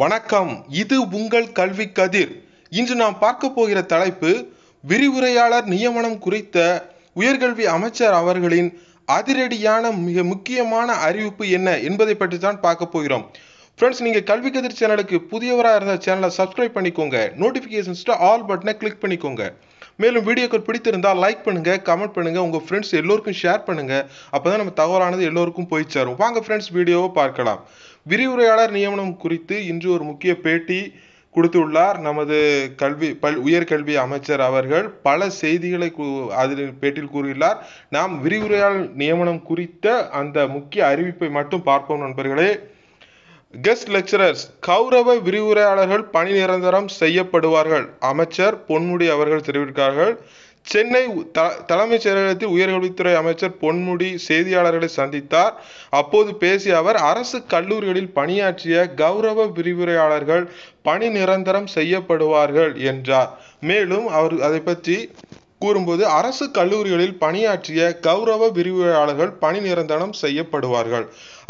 வணக்கம் இது உங்கள் கல்வி கதிர் இன்று நாம் பார்க்க போகிற தலைப்பு விரிவுரையாளர் நியமனம் குறித்த உயர்கல்வி அமைச்சர் அவர்களின் அதிரடியான மிக முக்கியமான அறிவிப்பு என்ன என்பதை பற்றி தான் பார்க்க போகிறோம் ஃப்ரெண்ட்ஸ் நீங்கள் கல்வி கதிர் சேனலுக்கு புதியவராக இருந்த சேனலை சப்ஸ்கிரைப் பண்ணிக்கோங்க நோட்டிஃபிகேஷன்ஸ்ட்டு ஆல் பட்டனை கிளிக் பண்ணிக்கோங்க மேலும் வீடியோக்கள் பிடித்திருந்தால் லைக் பண்ணுங்கள் கமெண்ட் பண்ணுங்கள் உங்கள் ஃப்ரெண்ட்ஸ் எல்லோருக்கும் ஷேர் பண்ணுங்கள் அப்போ நம்ம தகவலானது எல்லோருக்கும் போய் சேரும் வாங்க ஃப்ரெண்ட்ஸ் வீடியோவை பார்க்கலாம் விரிவுரையாளர் நியமனம் குறித்து இன்று ஒரு முக்கிய பேட்டி கொடுத்துள்ளார் நமது கல்வி பல் உயர்கல்வி அமைச்சர் அவர்கள் பல செய்திகளை அதில் பேட்டியில் கூறியுள்ளார் நாம் விரிவுரையாளர் நியமனம் குறித்த அந்த முக்கிய அறிவிப்பை மட்டும் பார்ப்போம் நண்பர்களே கெஸ்ட் லெக்சரர்ஸ் கௌரவ விரிவுரையாளர்கள் பணி நிரந்தரம் செய்யப்படுவார்கள் அமைச்சர் பொன்முடி அவர்கள் தெரிவித்தார்கள் சென்னை த தலைமைச் செயலகத்தில் உயர்கல்வித்துறை அமைச்சர் பொன்முடி செய்தியாளர்களை சந்தித்தார் அப்போது பேசிய அவர் அரசு கல்லூரிகளில் பணியாற்றிய கௌரவ விரிவுரையாளர்கள் பணி நிரந்தரம் செய்யப்படுவார்கள் என்றார் மேலும் அவர் அதை பற்றி கூறும்போது அரசு கல்லூரிகளில் பணியாற்றிய கௌரவ விரிவுரையாளர்கள் பணி நிரந்தரம் செய்யப்படுவார்கள்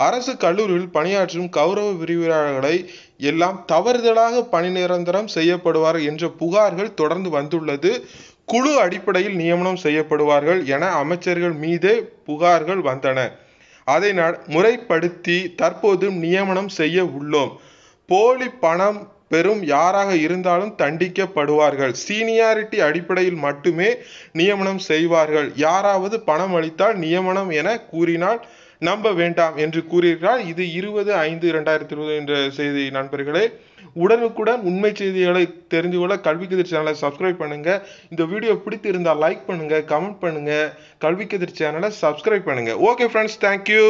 அரசு கல்லூரியில் பணியாற்றும் கௌரவ விரிவுரையாளர்களை எல்லாம் தவறுதலாக பணி நிரந்தரம் செய்யப்படுவார் என்ற புகார்கள் தொடர்ந்து வந்துள்ளது குழு அடிப்படையில் நியமனம் செய்யப்படுவார்கள் என அமைச்சர்கள் மீதே புகார்கள் வந்தன அதை முறைப்படுத்தி தற்போது நியமனம் செய்ய உள்ளோம் போலி பணம் பெரும் யாராக இருந்தாலும் தண்டிக்கப்படுவார்கள் சீனியாரிட்டி அடிப்படையில் மட்டுமே நியமனம் செய்வார்கள் யாராவது பணம் அளித்தால் நியமனம் என கூறினால் நம்ப வேண்டாம் என்று கூறியிருக்கிறார் இது இருபது ஐந்து இரண்டாயிரத்தி இருபது என்ற செய்தி நண்பர்களே உடனுக்குடன் உண்மை செய்திகளை தெரிந்து கொள்ள கதிர் சேனலை சப்ஸ்கிரைப் பண்ணுங்க இந்த வீடியோ பிடித்திருந்தால் லைக் பண்ணுங்க கமெண்ட் பண்ணுங்க கதிர் சேனலை சப்ஸ்கிரைப் பண்ணுங்க ஓகே ஃப்ரெண்ட்ஸ் தேங்க்யூ